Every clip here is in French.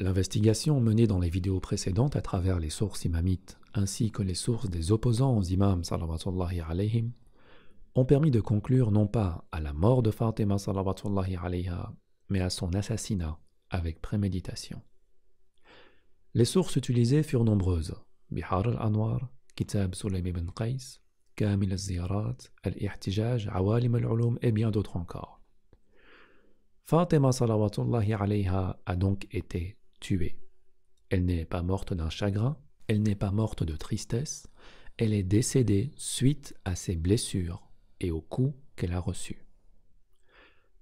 L'investigation menée dans les vidéos précédentes à travers les sources imamites ainsi que les sources des opposants aux imams ont permis de conclure non pas à la mort de Fatima alayha, mais à son assassinat avec préméditation. Les sources utilisées furent nombreuses Bihar al-Anwar, Kitab Sulaym ibn Qais, Kamil al-Ziyarat, Al-Ihtijaj, Awalim al-Ulum et bien d'autres encore. Fatima a donc été tuée. Elle n'est pas morte d'un chagrin, elle n'est pas morte de tristesse, elle est décédée suite à ses blessures et aux coups qu'elle a reçus.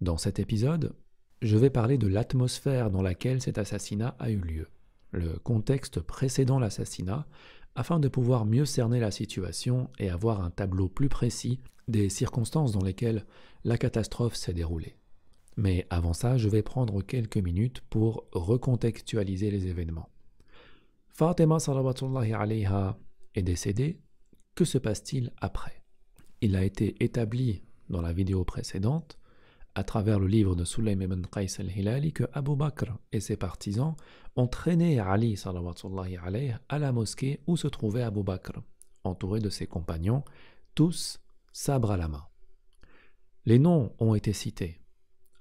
Dans cet épisode, je vais parler de l'atmosphère dans laquelle cet assassinat a eu lieu, le contexte précédant l'assassinat, afin de pouvoir mieux cerner la situation et avoir un tableau plus précis des circonstances dans lesquelles la catastrophe s'est déroulée. Mais avant ça, je vais prendre quelques minutes pour recontextualiser les événements. Fatima alayha est décédée. Que se passe-t-il après Il a été établi dans la vidéo précédente, à travers le livre de Sulaym ibn Qais al-Hilali, que Abu Bakr et ses partisans ont traîné Ali alayhi, à la mosquée où se trouvait Abu Bakr, entouré de ses compagnons, tous sabres à la main. Les noms ont été cités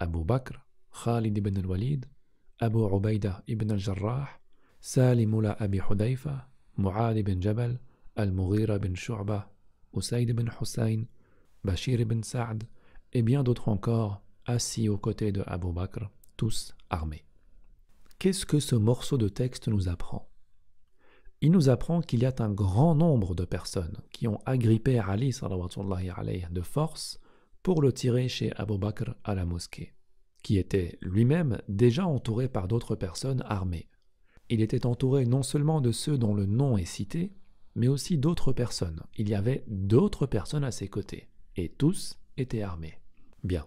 Abu Bakr, Khalid ibn al-Walid, Abu Ubaidah ibn al-Jarrah, Salimullah Abi Hudayfa, Mu'ad ibn Jabal, Al-Mughira ibn Shu'ba, Usayd ibn Hussein, Bashir ibn Sa'd et bien d'autres encore assis aux côtés de Abu Bakr, tous armés. Qu'est-ce que ce morceau de texte nous apprend Il nous apprend qu'il y a un grand nombre de personnes qui ont agrippé Ali alayhi, de force pour le tirer chez Abu Bakr à la mosquée qui était lui-même déjà entouré par d'autres personnes armées. Il était entouré non seulement de ceux dont le nom est cité, mais aussi d'autres personnes. Il y avait d'autres personnes à ses côtés, et tous étaient armés. Bien.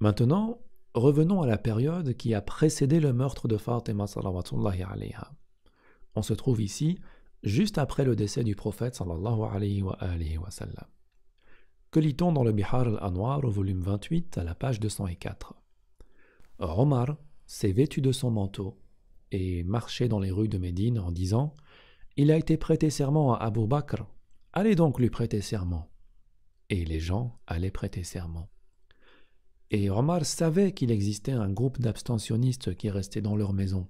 Maintenant, revenons à la période qui a précédé le meurtre de Fatima On se trouve ici juste après le décès du prophète sallallahu wa sallam. Que lit-on dans le Bihar al-Anwar au volume 28 à la page 204 Omar s'est vêtu de son manteau et marchait dans les rues de Médine en disant Il a été prêté serment à Abu Bakr, allez donc lui prêter serment. Et les gens allaient prêter serment. Et Omar savait qu'il existait un groupe d'abstentionnistes qui restaient dans leur maison.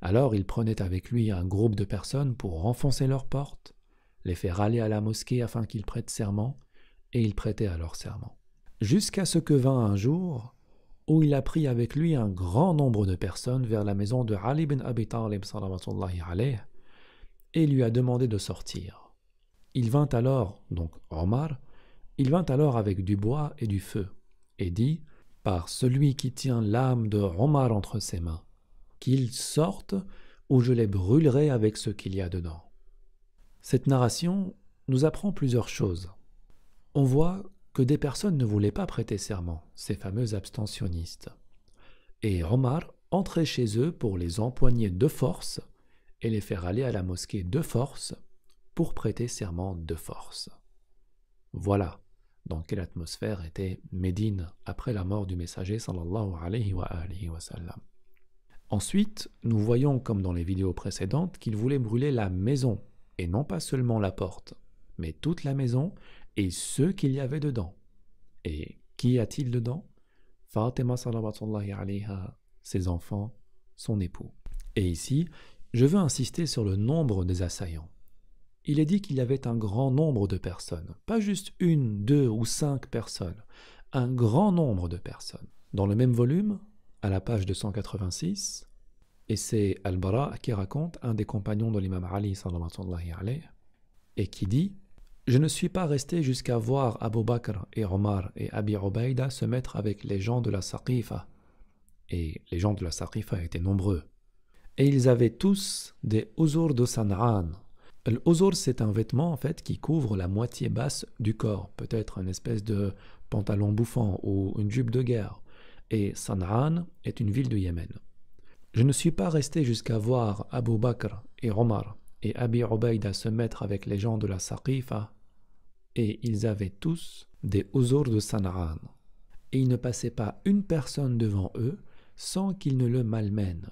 Alors il prenait avec lui un groupe de personnes pour renfoncer leurs portes, les faire aller à la mosquée afin qu'ils prêtent serment, et ils prêtaient alors serment. Jusqu'à ce que vint un jour où il a pris avec lui un grand nombre de personnes vers la maison de Ali ibn Abi Talib et lui a demandé de sortir. Il vint alors, donc Omar, il vint alors avec du bois et du feu et dit Par celui qui tient l'âme de Omar entre ses mains, qu'il sorte ou je les brûlerai avec ce qu'il y a dedans. Cette narration nous apprend plusieurs choses on voit que des personnes ne voulaient pas prêter serment, ces fameux abstentionnistes. Et Omar entrait chez eux pour les empoigner de force et les faire aller à la mosquée de force pour prêter serment de force. Voilà dans quelle atmosphère était Médine après la mort du messager sallallahu alayhi wa, Ensuite, nous voyons, comme dans les vidéos précédentes, qu'il voulait brûler la maison, et non pas seulement la porte, mais toute la maison, et ce qu'il y avait dedans. Et qui a-t-il dedans Fatima alayha, ses enfants, son époux. Et ici, je veux insister sur le nombre des assaillants. Il est dit qu'il y avait un grand nombre de personnes, pas juste une, deux ou cinq personnes, un grand nombre de personnes. Dans le même volume, à la page 286, et c'est Al-Bara qui raconte, un des compagnons de l'imam Ali alayhi, et qui dit je ne suis pas resté jusqu'à voir Abu Bakr et Omar et Abi Obeida se mettre avec les gens de la Saqifa. Et les gens de la Saqifa étaient nombreux. Et ils avaient tous des ozours de San'an. L'ozour, c'est un vêtement en fait qui couvre la moitié basse du corps, peut-être une espèce de pantalon bouffant ou une jupe de guerre. Et San'an est une ville de Yémen. Je ne suis pas resté jusqu'à voir Abu Bakr et Omar et Abi Obeida se mettre avec les gens de la Saqifa et ils avaient tous des Ozours de sanran. Et il ne passait pas une personne devant eux sans qu'ils ne le malmènent.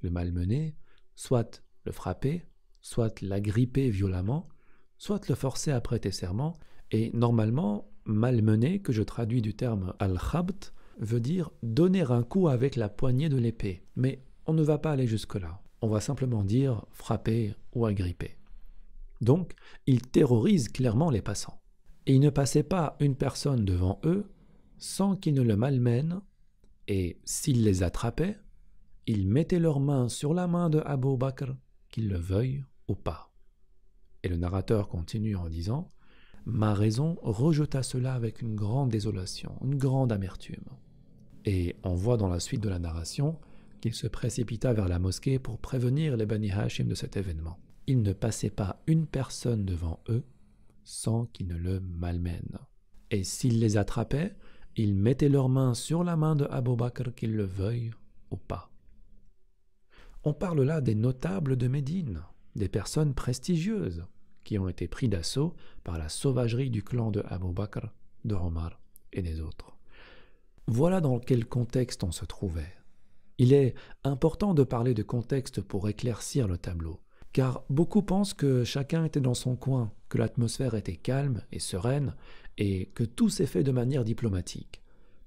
Le malmener, soit le frapper, soit l'agripper violemment, soit le forcer à prêter serment, et normalement, malmener, que je traduis du terme al-khabt, veut dire donner un coup avec la poignée de l'épée. Mais on ne va pas aller jusque-là. On va simplement dire frapper ou agripper. Donc, ils terrorisent clairement les passants. Et il ne passait pas une personne devant eux sans qu'ils ne le malmènent, et s'ils les attrapaient, ils mettaient leurs mains sur la main de Abu Bakr, qu'il le veuille ou pas. Et le narrateur continue en disant Ma raison rejeta cela avec une grande désolation, une grande amertume. Et on voit dans la suite de la narration qu'il se précipita vers la mosquée pour prévenir les Bani Hashim de cet événement il ne passait pas une personne devant eux sans qu'ils ne le malmènent. Et s'ils les attrapaient, ils mettaient leur main sur la main de Abou Bakr, qu'il le veuille ou pas. On parle là des notables de Médine, des personnes prestigieuses qui ont été pris d'assaut par la sauvagerie du clan de Abou Bakr, de Omar et des autres. Voilà dans quel contexte on se trouvait. Il est important de parler de contexte pour éclaircir le tableau car beaucoup pensent que chacun était dans son coin, que l'atmosphère était calme et sereine, et que tout s'est fait de manière diplomatique.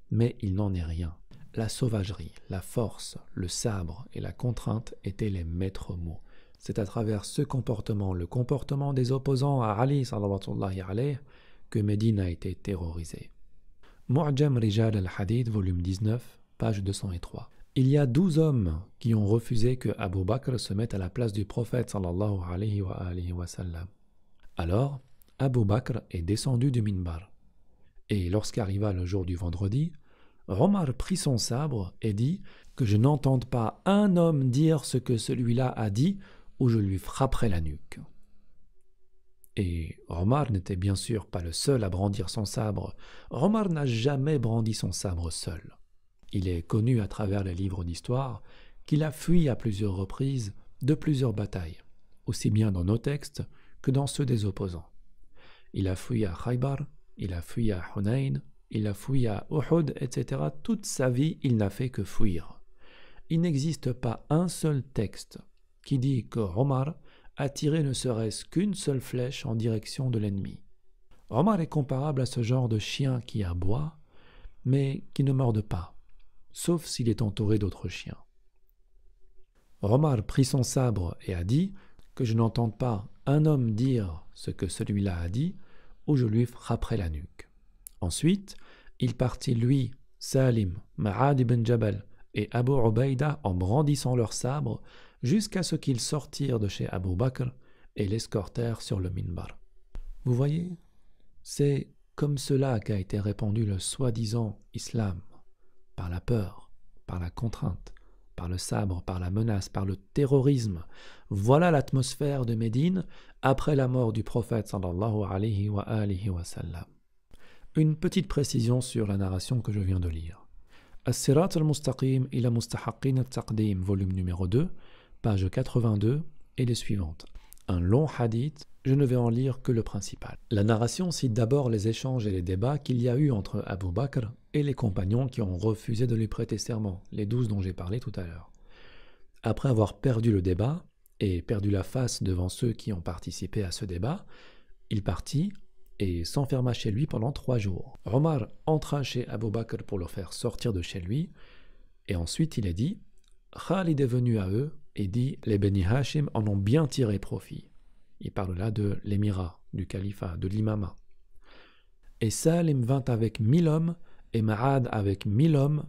Mais il n'en est rien. La sauvagerie, la force, le sabre et la contrainte étaient les maîtres mots. C'est à travers ce comportement, le comportement des opposants à Ali sallam, que Médine a été terrorisée. Mu'jam Rijal al-Hadid, volume 19, page 203. Il y a douze hommes qui ont refusé que Abu Bakr se mette à la place du prophète sallallahu Alors, Abu Bakr est descendu du minbar. Et lorsqu'arriva le jour du vendredi, Omar prit son sabre et dit Que je n'entende pas un homme dire ce que celui-là a dit, ou je lui frapperai la nuque. Et Omar n'était bien sûr pas le seul à brandir son sabre. Omar n'a jamais brandi son sabre seul. Il est connu à travers les livres d'histoire qu'il a fui à plusieurs reprises de plusieurs batailles, aussi bien dans nos textes que dans ceux des opposants. Il a fui à Khaybar, il a fui à Hunayn, il a fui à Uhud, etc. Toute sa vie, il n'a fait que fuir. Il n'existe pas un seul texte qui dit que Omar a tiré ne serait-ce qu'une seule flèche en direction de l'ennemi. Omar est comparable à ce genre de chien qui aboie, mais qui ne morde pas sauf s'il est entouré d'autres chiens. Romar prit son sabre et a dit Que je n'entende pas un homme dire ce que celui-là a dit, ou je lui frapperai la nuque. Ensuite, il partit lui, Salim, Ma'ad ibn Jabal et Abu Ubaïda en brandissant leurs sabres jusqu'à ce qu'ils sortirent de chez Abu Bakr et l'escortèrent sur le minbar. Vous voyez, c'est comme cela qu'a été répandu le soi-disant islam par la peur, par la contrainte, par le sabre, par la menace, par le terrorisme. Voilà l'atmosphère de Médine après la mort du prophète sallallahu alayhi wa, wa sallam. Une petite précision sur la narration que je viens de lire. As-Sirat al-Mustaqim ila Mustahaqqin al-Taqdim, volume numéro 2, page 82 et les suivantes. Un long hadith je ne vais en lire que le principal. La narration cite d'abord les échanges et les débats qu'il y a eu entre Abu Bakr et les compagnons qui ont refusé de lui prêter serment, les douze dont j'ai parlé tout à l'heure. Après avoir perdu le débat, et perdu la face devant ceux qui ont participé à ce débat, il partit et s'enferma chez lui pendant trois jours. Omar entra chez Abu Bakr pour le faire sortir de chez lui, et ensuite il est dit Khalid est venu à eux et dit Les Beni Hashim en ont bien tiré profit. Il parle là de l'émirat, du califat, de l'imama Et Salim vint avec mille hommes, et Ma'ad avec mille hommes,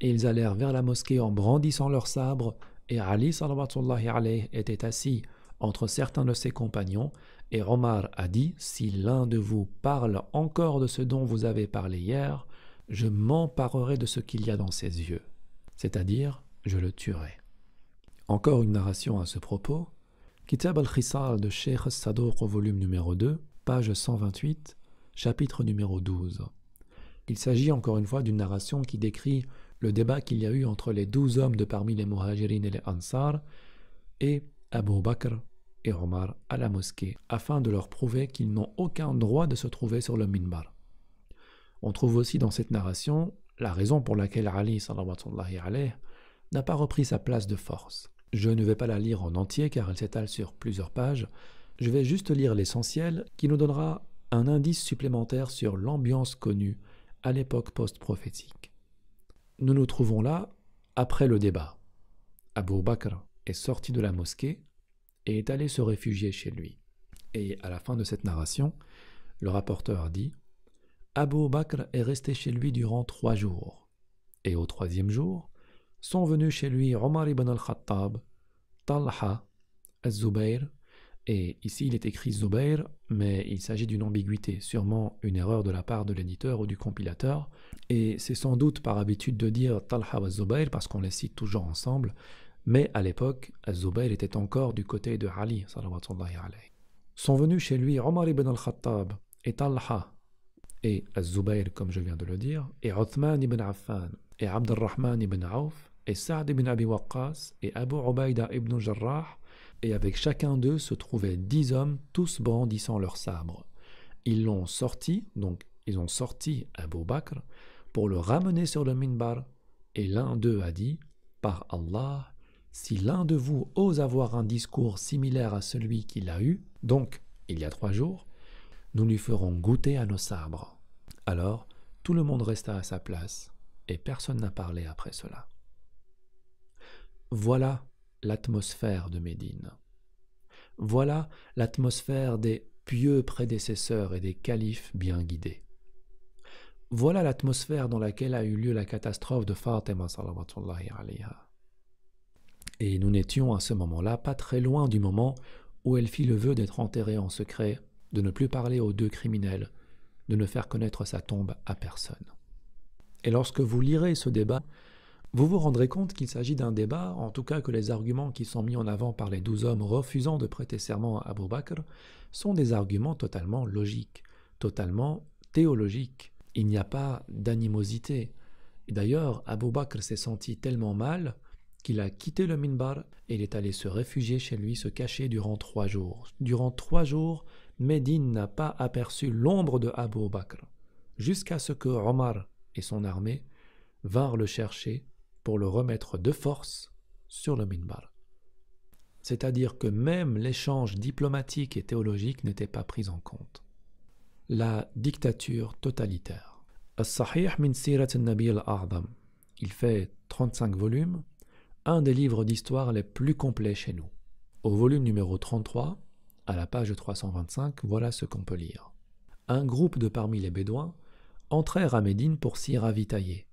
et ils allèrent vers la mosquée en brandissant leurs sabres, et Ali alayhi était assis entre certains de ses compagnons, et Omar a dit Si l'un de vous parle encore de ce dont vous avez parlé hier, je m'emparerai de ce qu'il y a dans ses yeux, c'est-à-dire je le tuerai. Encore une narration à ce propos, Kitab al de Sheikh sadr au volume numéro 2, page 128, chapitre numéro 12. Il s'agit encore une fois d'une narration qui décrit le débat qu'il y a eu entre les douze hommes de parmi les Muhajirin et les Ansar et Abu Bakr et Omar à la mosquée, afin de leur prouver qu'ils n'ont aucun droit de se trouver sur le minbar. On trouve aussi dans cette narration la raison pour laquelle Ali n'a pas repris sa place de force. Je ne vais pas la lire en entier car elle s'étale sur plusieurs pages. Je vais juste lire l'essentiel qui nous donnera un indice supplémentaire sur l'ambiance connue à l'époque post-prophétique. Nous nous trouvons là après le débat. Abou Bakr est sorti de la mosquée et est allé se réfugier chez lui. Et à la fin de cette narration, le rapporteur dit Abou Bakr est resté chez lui durant trois jours. Et au troisième jour, sont venus chez lui Omar ibn al-Khattab, Talha, Az-Zubayr, et ici il est écrit Zubayr, mais il s'agit d'une ambiguïté, sûrement une erreur de la part de l'éditeur ou du compilateur, et c'est sans doute par habitude de dire Talha ou Zubair parce qu'on les cite toujours ensemble, mais à l'époque, Az-Zubayr était encore du côté de Ali, Sont venus chez lui Omar ibn al-Khattab et Talha, et zubayr comme je viens de le dire, et Othman ibn Affan, et Abdurrahman ibn Auf, et Saad ibn Abi Waqqas et Abu Ubaida ibn Jarrah, et avec chacun d'eux se trouvaient dix hommes, tous brandissant leurs sabres. Ils l'ont sorti, donc ils ont sorti Abu Bakr, pour le ramener sur le minbar, et l'un d'eux a dit Par Allah, si l'un de vous ose avoir un discours similaire à celui qu'il a eu, donc il y a trois jours, nous lui ferons goûter à nos sabres. Alors, tout le monde resta à sa place, et personne n'a parlé après cela. Voilà l'atmosphère de Médine. Voilà l'atmosphère des pieux prédécesseurs et des califes bien guidés. Voilà l'atmosphère dans laquelle a eu lieu la catastrophe de Fatima Et nous n'étions à ce moment-là pas très loin du moment où elle fit le vœu d'être enterrée en secret, de ne plus parler aux deux criminels, de ne faire connaître sa tombe à personne. Et lorsque vous lirez ce débat, vous vous rendrez compte qu'il s'agit d'un débat, en tout cas que les arguments qui sont mis en avant par les douze hommes refusant de prêter serment à Abu Bakr sont des arguments totalement logiques, totalement théologiques. Il n'y a pas d'animosité. d'ailleurs, Abu Bakr s'est senti tellement mal qu'il a quitté le minbar et il est allé se réfugier chez lui, se cacher durant trois jours. Durant trois jours, Médine n'a pas aperçu l'ombre de Abu Bakr, jusqu'à ce que Omar et son armée vinrent le chercher pour le remettre de force sur le minbar. C'est-à-dire que même l'échange diplomatique et théologique n'était pas pris en compte. La dictature totalitaire. As-Sahih min Sirat al Il fait 35 volumes, un des livres d'histoire les plus complets chez nous. Au volume numéro 33, à la page 325, voilà ce qu'on peut lire. Un groupe de parmi les Bédouins entrèrent à Médine pour s'y ravitailler.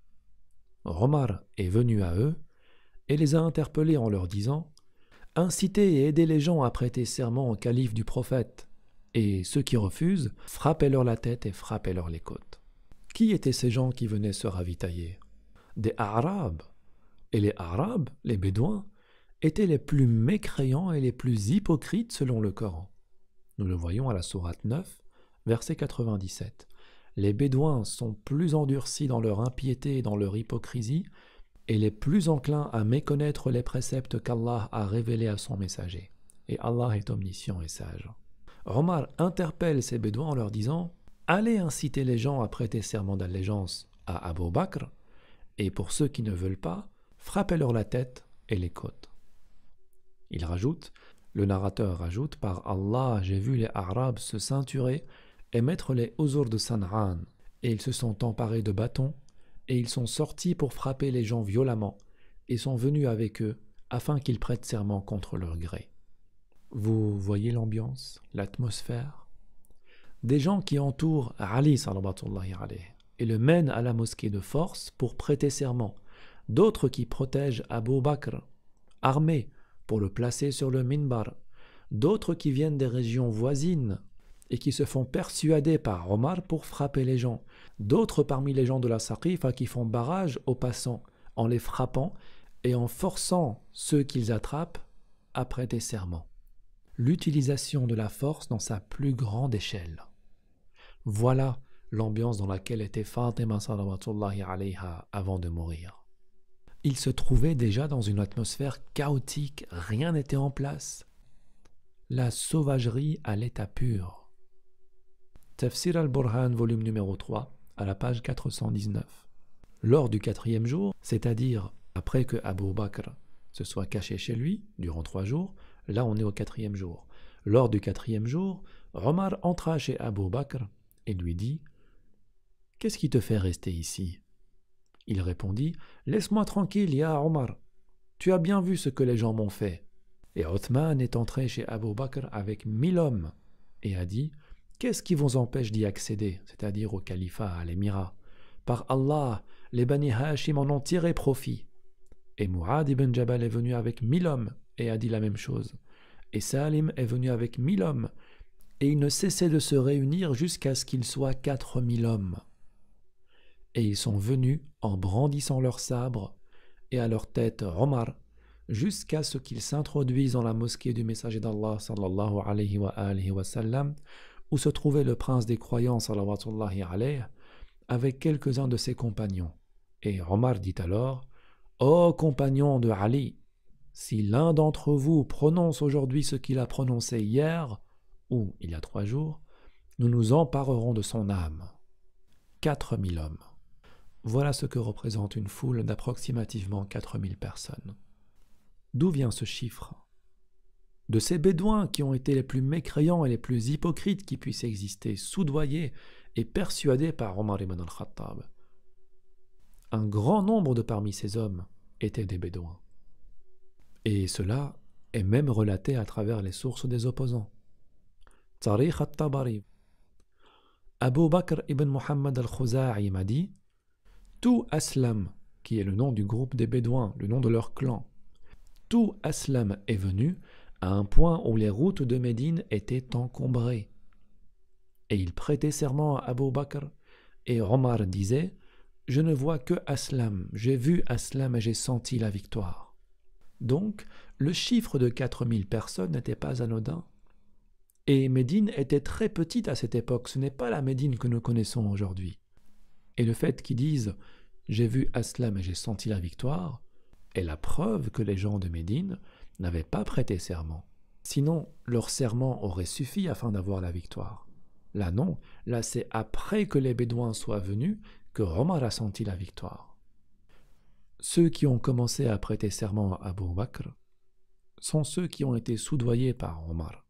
Romar est venu à eux et les a interpellés en leur disant Incitez et aidez les gens à prêter serment au calife du prophète, et ceux qui refusent, frappez-leur la tête et frappez-leur les côtes. Qui étaient ces gens qui venaient se ravitailler Des Arabes. Et les Arabes, les Bédouins, étaient les plus mécréants et les plus hypocrites selon le Coran. Nous le voyons à la sourate 9, verset 97. Les Bédouins sont plus endurcis dans leur impiété et dans leur hypocrisie, et les plus enclins à méconnaître les préceptes qu'Allah a révélés à son messager. Et Allah est omniscient et sage. Omar interpelle ces Bédouins en leur disant Allez inciter les gens à prêter serment d'allégeance à Abu Bakr, et pour ceux qui ne veulent pas, frappez-leur la tête et les côtes. Il rajoute, le narrateur ajoute Par Allah, j'ai vu les Arabes se ceinturer et mettre les Ozours de San'an. Et ils se sont emparés de bâtons, et ils sont sortis pour frapper les gens violemment, et sont venus avec eux, afin qu'ils prêtent serment contre leur gré. Vous voyez l'ambiance, l'atmosphère Des gens qui entourent Ali et le mènent à la mosquée de force pour prêter serment, d'autres qui protègent Abu Bakr, armés, pour le placer sur le minbar, d'autres qui viennent des régions voisines et qui se font persuader par Omar pour frapper les gens. D'autres parmi les gens de la Saqifa hein, qui font barrage aux passants en les frappant et en forçant ceux qu'ils attrapent à prêter serment. L'utilisation de la force dans sa plus grande échelle. Voilà l'ambiance dans laquelle était Fatima alayha avant de mourir. Il se trouvait déjà dans une atmosphère chaotique, rien n'était en place. La sauvagerie à l'état pur. Tafsir al-Burhan, volume numéro 3, à la page 419. Lors du quatrième jour, c'est-à-dire après que Abu Bakr se soit caché chez lui durant trois jours, là on est au quatrième jour. Lors du quatrième jour, Omar entra chez Abu Bakr et lui dit Qu'est-ce qui te fait rester ici Il répondit Laisse-moi tranquille, Ya Omar. Tu as bien vu ce que les gens m'ont fait. Et Othman est entré chez Abu Bakr avec mille hommes et a dit Qu'est-ce qui vous empêche d'y accéder, c'est-à-dire au califat, à l'émirat Par Allah, les Bani Hashim en ont tiré profit. Et Mourad ibn Jabal est venu avec mille hommes et a dit la même chose. Et Salim est venu avec mille hommes, et ils ne cessaient de se réunir jusqu'à ce qu'ils soient quatre mille hommes. Et ils sont venus en brandissant leurs sabres, et à leur tête Omar, jusqu'à ce qu'ils s'introduisent dans la mosquée du messager d'Allah sallallahu alayhi wa sallam, où se trouvait le prince des croyants, avec quelques-uns de ses compagnons. Et Omar dit alors Ô compagnons de Ali, si l'un d'entre vous prononce aujourd'hui ce qu'il a prononcé hier, ou il y a trois jours, nous nous emparerons de son âme. Quatre mille hommes. Voilà ce que représente une foule d'approximativement quatre mille personnes. D'où vient ce chiffre de ces Bédouins qui ont été les plus mécréants et les plus hypocrites qui puissent exister, soudoyés et persuadés par Omar ibn al-Khattab. Un grand nombre de parmi ces hommes étaient des Bédouins. Et cela est même relaté à travers les sources des opposants. Tariq al-Tabari. Abu Bakr ibn Muhammad al-Khuza'i m'a dit Tout Aslam, qui est le nom du groupe des Bédouins, le nom de leur clan, tout Aslam est venu à un point où les routes de Médine étaient encombrées. Et il prêtait serment à Abu Bakr, et Omar disait Je ne vois que Aslam, j'ai vu Aslam et j'ai senti la victoire. Donc, le chiffre de 4000 personnes n'était pas anodin. Et Médine était très petite à cette époque, ce n'est pas la Médine que nous connaissons aujourd'hui. Et le fait qu'ils disent J'ai vu Aslam et j'ai senti la victoire est la preuve que les gens de Médine n'avaient pas prêté serment. Sinon, leur serment aurait suffi afin d'avoir la victoire. Là non, là c'est après que les Bédouins soient venus que Omar a senti la victoire. Ceux qui ont commencé à prêter serment à Abu sont ceux qui ont été soudoyés par Omar.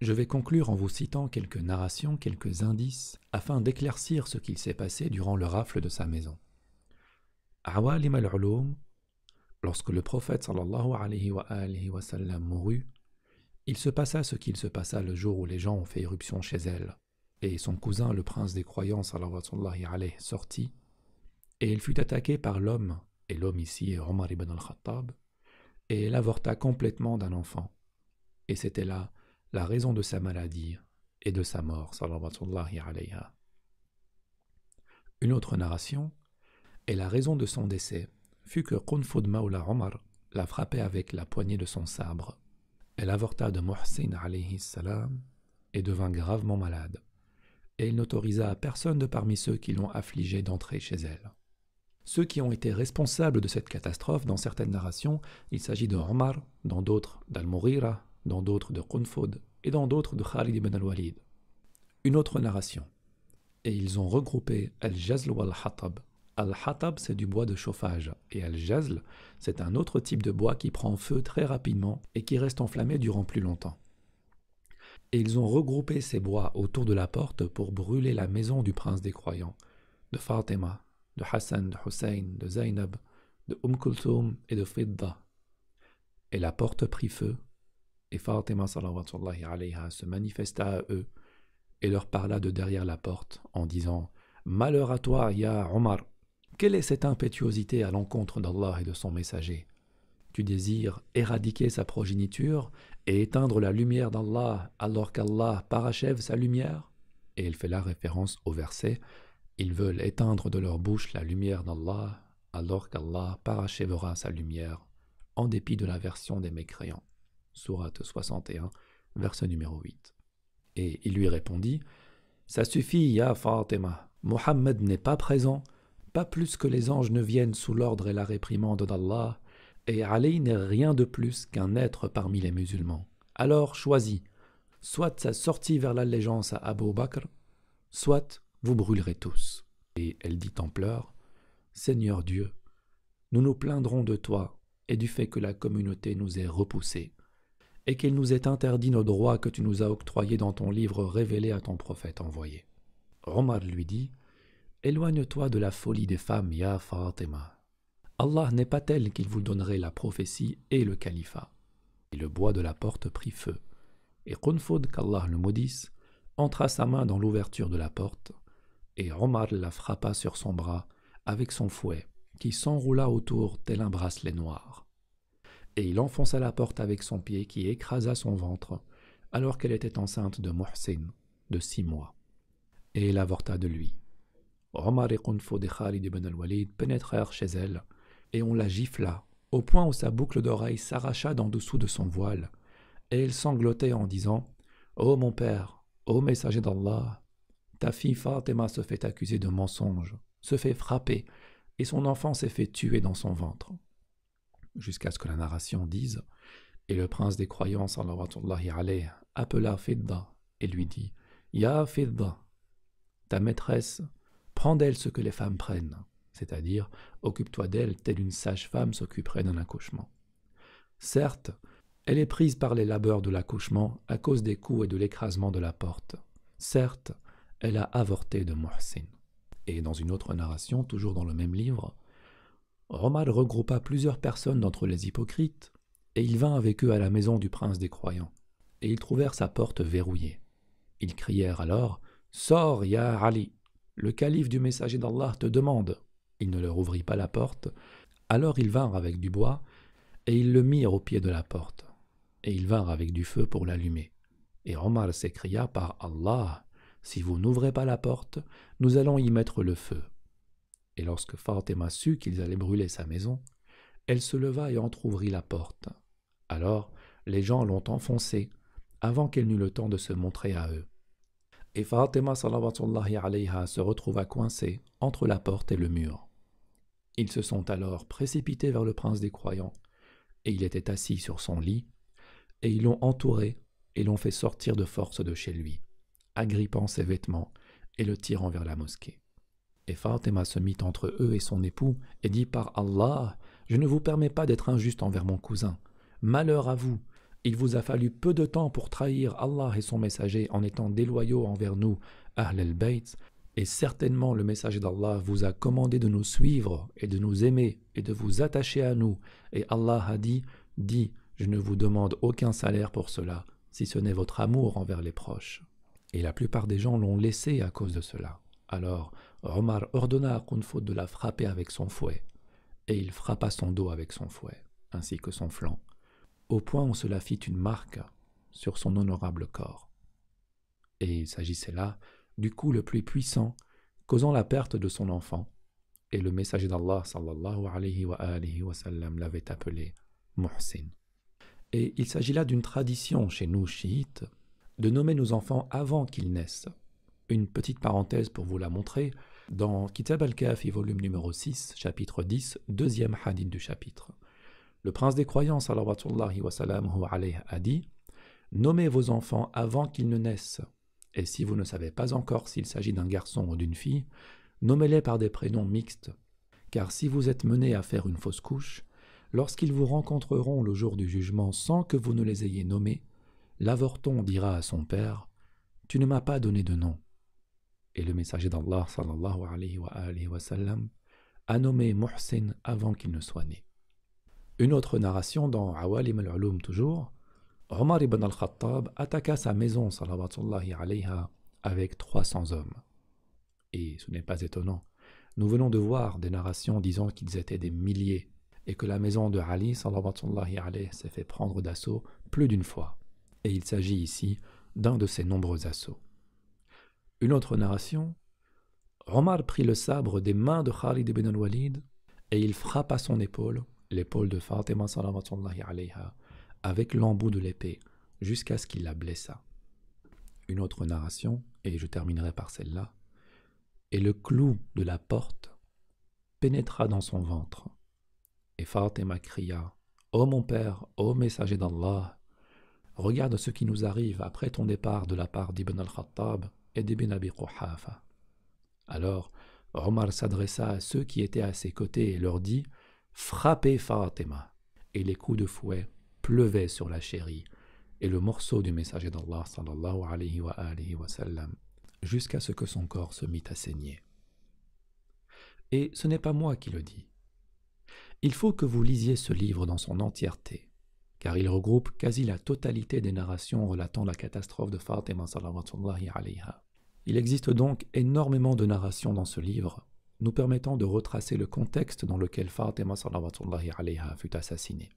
Je vais conclure en vous citant quelques narrations, quelques indices, afin d'éclaircir ce qu'il s'est passé durant le rafle de sa maison. Awalim al Lorsque le prophète sallallahu alayhi wa, sallam, mourut, il se passa ce qu'il se passa le jour où les gens ont fait éruption chez elle, et son cousin, le prince des croyants, sallallahu alayhi, sortit, et il fut attaqué par l'homme, et l'homme ici est Omar ibn al-Khattab, et elle avorta complètement d'un enfant. Et c'était là la raison de sa maladie et de sa mort, Une autre narration est la raison de son décès fut que Qunfud Maula Omar la frappait avec la poignée de son sabre. Elle avorta de Mohsin alayhi salam et devint gravement malade, et il n'autorisa à personne de parmi ceux qui l'ont affligée d'entrer chez elle. Ceux qui ont été responsables de cette catastrophe, dans certaines narrations, il s'agit de Omar, dans d'autres d'Al-Mughira, dans d'autres de Qunfud et dans d'autres de Khalid ibn al-Walid. Une autre narration. Et ils ont regroupé Al-Jazl Al hatab Al-Hatab, c'est du bois de chauffage, et Al-Jazl, c'est un autre type de bois qui prend feu très rapidement et qui reste enflammé durant plus longtemps. Et ils ont regroupé ces bois autour de la porte pour brûler la maison du prince des croyants, de Fatima, de Hassan, de Hussein, de Zainab, de Umm Kulthum et de Fidda. Et la porte prit feu, et Fatima alayha, se manifesta à eux et leur parla de derrière la porte en disant Malheur à toi, Ya Omar quelle est cette impétuosité à l'encontre d'Allah et de son messager Tu désires éradiquer sa progéniture et éteindre la lumière d'Allah alors qu'Allah parachève sa lumière Et il fait la référence au verset Ils veulent éteindre de leur bouche la lumière d'Allah alors qu'Allah parachèvera sa lumière, en dépit de la version des mécréants. Sourate 61, verset numéro 8. Et il lui répondit Ça suffit, Ya Fatima, Mohammed n'est pas présent pas plus que les anges ne viennent sous l'ordre et la réprimande d'Allah, et Ali n'est rien de plus qu'un être parmi les musulmans. Alors choisis, soit sa sortie vers l'allégeance à Abu Bakr, soit vous brûlerez tous. Et elle dit en pleurs, Seigneur Dieu, nous nous plaindrons de toi et du fait que la communauté nous ait repoussés, et qu'il nous ait interdit nos droits que tu nous as octroyés dans ton livre révélé à ton prophète envoyé. Omar lui dit, Éloigne-toi de la folie des femmes, Ya Fatima. Allah n'est pas tel qu'il vous donnerait la prophétie et le califat. Et le bois de la porte prit feu. Et Qunfud, qu'Allah le maudisse, entra sa main dans l'ouverture de la porte, et Omar la frappa sur son bras avec son fouet, qui s'enroula autour tel un bracelet noir. Et il enfonça la porte avec son pied qui écrasa son ventre, alors qu'elle était enceinte de Mohsin, de six mois. Et il avorta de lui. Omar et de Khalid ibn al-Walid pénétrèrent chez elle, et on la gifla, au point où sa boucle d'oreille s'arracha d'en dessous de son voile, et elle sanglotait en disant Ô oh mon père, ô messager d'Allah, ta fille Fatima se fait accuser de mensonge, se fait frapper, et son enfant s'est fait tuer dans son ventre. Jusqu'à ce que la narration dise Et le prince des croyants, sallallahu appela Fidda et lui dit Ya Fidda, ta maîtresse Prends d'elle ce que les femmes prennent, c'est-à-dire occupe-toi d'elle telle une sage femme s'occuperait d'un accouchement. Certes, elle est prise par les labeurs de l'accouchement à cause des coups et de l'écrasement de la porte. Certes, elle a avorté de Mohsin. Et dans une autre narration, toujours dans le même livre, Romad regroupa plusieurs personnes d'entre les hypocrites, et il vint avec eux à la maison du prince des croyants, et ils trouvèrent sa porte verrouillée. Ils crièrent alors Sors, Ya Ali le calife du messager d'Allah te demande. Il ne leur ouvrit pas la porte. Alors ils vinrent avec du bois, et ils le mirent au pied de la porte. Et ils vinrent avec du feu pour l'allumer. Et Omar s'écria par Allah, si vous n'ouvrez pas la porte, nous allons y mettre le feu. Et lorsque Fatima sut qu'ils allaient brûler sa maison, elle se leva et entr'ouvrit la porte. Alors les gens l'ont enfoncée, avant qu'elle n'eût le temps de se montrer à eux et Fatima salawatullahi alayha se retrouva coincée entre la porte et le mur. Ils se sont alors précipités vers le prince des croyants, et il était assis sur son lit, et ils l'ont entouré et l'ont fait sortir de force de chez lui, agrippant ses vêtements et le tirant vers la mosquée. Et Fatima se mit entre eux et son époux et dit par Allah, je ne vous permets pas d'être injuste envers mon cousin. Malheur à vous, il vous a fallu peu de temps pour trahir Allah et son messager en étant déloyaux envers nous, Ahl al-Bayt, et certainement le messager d'Allah vous a commandé de nous suivre et de nous aimer et de vous attacher à nous, et Allah a dit, dit, je ne vous demande aucun salaire pour cela, si ce n'est votre amour envers les proches. Et la plupart des gens l'ont laissé à cause de cela. Alors, Omar ordonna à faute de la frapper avec son fouet, et il frappa son dos avec son fouet, ainsi que son flanc au point où cela fit une marque sur son honorable corps. Et il s'agissait là du coup le plus puissant, causant la perte de son enfant, et le messager d'Allah sallallahu alayhi wa, wa sallam l'avait appelé Muhsin. Et il s'agit là d'une tradition chez nous chiites de nommer nos enfants avant qu'ils naissent. Une petite parenthèse pour vous la montrer, dans Kitab al-Kafi volume numéro 6, chapitre 10, deuxième hadith du chapitre. Le prince des croyants, sallallahu wa sallam, a dit Nommez vos enfants avant qu'ils ne naissent. Et si vous ne savez pas encore s'il s'agit d'un garçon ou d'une fille, nommez-les par des prénoms mixtes. Car si vous êtes menés à faire une fausse couche, lorsqu'ils vous rencontreront le jour du jugement sans que vous ne les ayez nommés, l'avorton dira à son père Tu ne m'as pas donné de nom. Et le messager d'Allah a nommé Muhsin avant qu'il ne soit né. Une autre narration dans Awalim al-Ulum toujours, Omar ibn al-Khattab attaqua sa maison alayha, avec 300 hommes. Et ce n'est pas étonnant. Nous venons de voir des narrations disant qu'ils étaient des milliers et que la maison de Ali s'est fait prendre d'assaut plus d'une fois. Et il s'agit ici d'un de ces nombreux assauts. Une autre narration, Omar prit le sabre des mains de Khalid ibn al-Walid et il frappa son épaule l'épaule de Fatima alayha avec l'embout de l'épée jusqu'à ce qu'il la blessât. Une autre narration, et je terminerai par celle-là, et le clou de la porte pénétra dans son ventre. Et Fatima cria Ô mon père, ô messager d'Allah, regarde ce qui nous arrive après ton départ de la part d'Ibn al-Khattab et d'Ibn Abi Quhafa. Alors, Omar s'adressa à ceux qui étaient à ses côtés et leur dit frappait Fatima, et les coups de fouet pleuvaient sur la chérie et le morceau du messager d'Allah sallallahu alayhi wa, sallam, jusqu'à ce que son corps se mit à saigner. Et ce n'est pas moi qui le dis. Il faut que vous lisiez ce livre dans son entièreté, car il regroupe quasi la totalité des narrations relatant la catastrophe de Fatima sallallahu Il existe donc énormément de narrations dans ce livre nous permettant de retracer le contexte dans lequel Fatima alayha fut assassinée.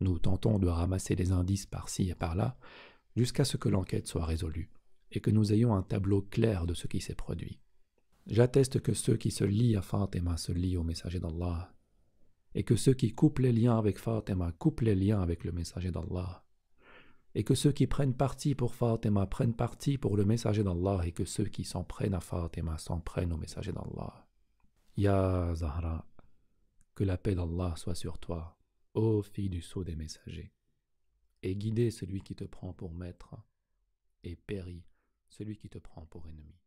Nous tentons de ramasser des indices par-ci et par-là jusqu'à ce que l'enquête soit résolue et que nous ayons un tableau clair de ce qui s'est produit. J'atteste que ceux qui se lient à Fatima se lient au messager d'Allah et que ceux qui coupent les liens avec Fatima coupent les liens avec le messager d'Allah et que ceux qui prennent parti pour Fatima prennent parti pour le messager d'Allah et que ceux qui s'en prennent à Fatima s'en prennent au messager d'Allah. Ya Zahra, que la paix d'Allah soit sur toi, ô fille du sceau des messagers, et guidez celui qui te prend pour maître, et péris celui qui te prend pour ennemi.